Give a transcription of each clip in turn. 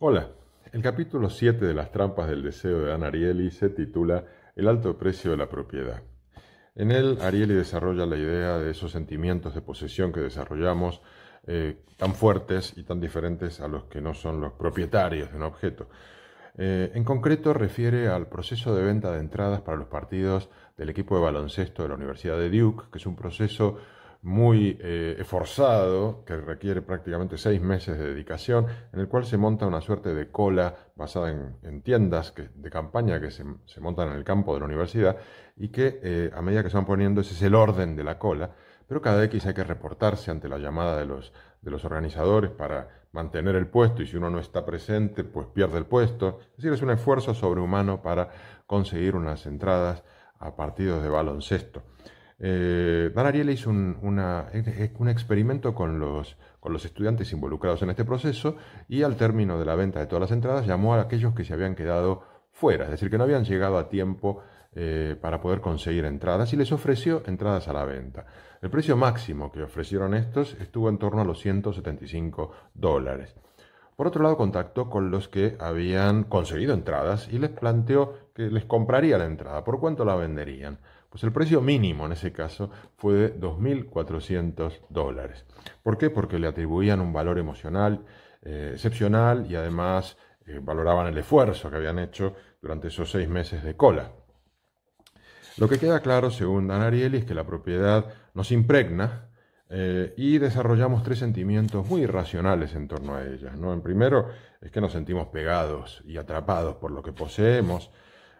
Hola, el capítulo 7 de Las trampas del deseo de Dan Ariely se titula El alto precio de la propiedad. En él, Ariely desarrolla la idea de esos sentimientos de posesión que desarrollamos eh, tan fuertes y tan diferentes a los que no son los propietarios de un objeto. Eh, en concreto, refiere al proceso de venta de entradas para los partidos del equipo de baloncesto de la Universidad de Duke, que es un proceso muy eh, esforzado, que requiere prácticamente seis meses de dedicación, en el cual se monta una suerte de cola basada en, tiendas de campaña que se, montan en el campo de la universidad y que eh, a medida que se van poniendo ese es el orden de la cola, pero cada X hay que reportarse ante la llamada de los, de los organizadores para mantener el puesto y si uno no está presente pues pierde el puesto. Es decir, es un esfuerzo sobrehumano para conseguir unas entradas a partidos de baloncesto. Eh, Dan hizo un, experimento con los, estudiantes involucrados en este proceso y al término de la venta de todas las entradas llamó a aquellos que se habían quedado fuera, es decir, que no habían llegado a tiempo eh, para poder conseguir entradas y les ofreció entradas a la venta. El precio máximo que ofrecieron estos estuvo en torno a los 175 dólares. Por otro lado, contactó con los que habían conseguido entradas y les planteó que les compraría la entrada, por cuánto la venderían. Pues el precio mínimo en ese caso fue de 2.400 dólares. ¿Por qué? Porque le atribuían un valor emocional eh, excepcional y además eh, valoraban el esfuerzo que habían hecho durante esos seis meses de cola. Lo que queda claro, según Dan Ariely, es que la propiedad nos impregna eh, y desarrollamos tres sentimientos muy irracionales en torno a ella. ¿no? En primero, es que nos sentimos pegados y atrapados por lo que poseemos.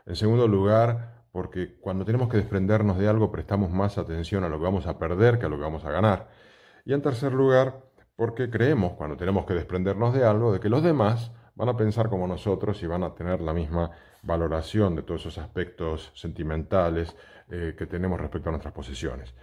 En segundo lugar, porque cuando tenemos que desprendernos de algo prestamos más atención a lo que vamos a perder que a lo que vamos a ganar. Y en tercer lugar, porque creemos, cuando tenemos que desprendernos de algo, de que los demás van a pensar como nosotros y van a tener la misma valoración de todos esos aspectos sentimentales eh, que tenemos respecto a nuestras posesiones.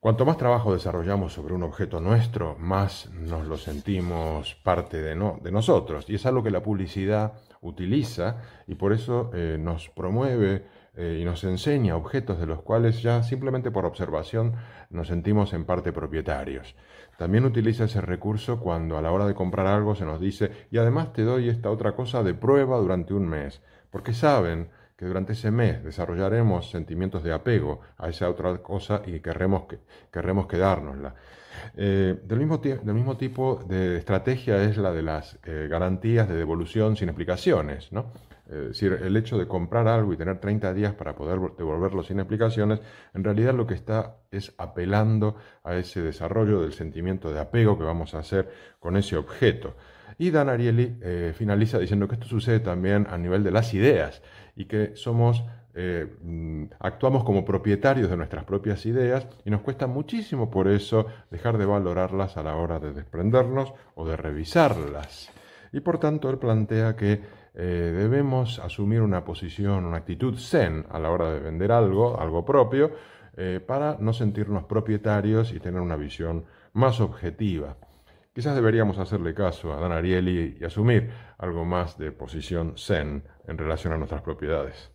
Cuanto más trabajo desarrollamos sobre un objeto nuestro, más nos lo sentimos parte de, no, de nosotros. Y es algo que la publicidad utiliza y por eso eh, nos promueve eh, y nos enseña objetos de los cuales ya simplemente por observación nos sentimos en parte propietarios. También utiliza ese recurso cuando a la hora de comprar algo se nos dice y además te doy esta otra cosa de prueba durante un mes, porque saben que durante ese mes desarrollaremos sentimientos de apego a esa otra cosa y querremos, que, querremos quedárnosla. Eh, del, mismo del, mismo tipo de estrategia es la de las eh, garantías de devolución sin explicaciones. ¿no? Es decir, el hecho de comprar algo y tener 30 días para poder devolverlo sin explicaciones, en realidad lo que está es apelando a ese desarrollo del sentimiento de apego que vamos a hacer con ese objeto. Y Dan Ariely eh, finaliza diciendo que esto sucede también a nivel de las ideas y que somos eh, mm, actuamos como propietarios de nuestras propias ideas y nos cuesta muchísimo por eso dejar de valorarlas a la hora de desprendernos o de revisarlas. Y por tanto, él plantea que eh, debemos asumir una posición, una actitud zen a la hora de vender algo, algo propio, eh, para no sentirnos propietarios y tener una visión más objetiva. Quizás deberíamos hacerle caso a Dan Ariely y asumir algo más de posición zen en relación a nuestras propiedades.